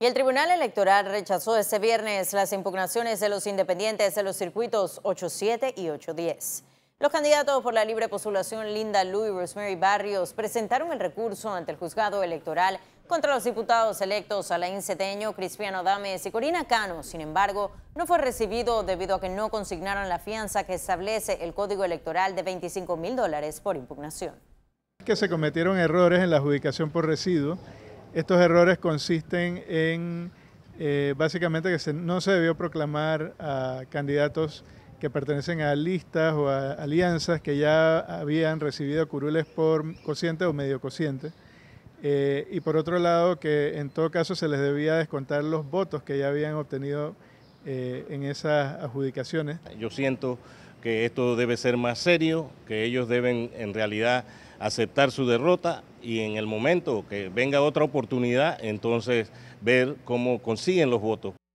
Y el Tribunal Electoral rechazó este viernes las impugnaciones de los independientes de los circuitos 87 y 810. Los candidatos por la libre postulación Linda Lou y Rosemary Barrios presentaron el recurso ante el juzgado electoral contra los diputados electos Alain Ceteño, Cristiano Dames y Corina Cano. Sin embargo, no fue recibido debido a que no consignaron la fianza que establece el Código Electoral de 25 mil dólares por impugnación. Que se cometieron errores en la adjudicación por residuo estos errores consisten en eh, básicamente que no se debió proclamar a candidatos que pertenecen a listas o a alianzas que ya habían recibido curules por cociente o medio cociente. Eh, y por otro lado, que en todo caso se les debía descontar los votos que ya habían obtenido eh, en esas adjudicaciones. Yo siento que esto debe ser más serio, que ellos deben en realidad aceptar su derrota y en el momento que venga otra oportunidad, entonces ver cómo consiguen los votos.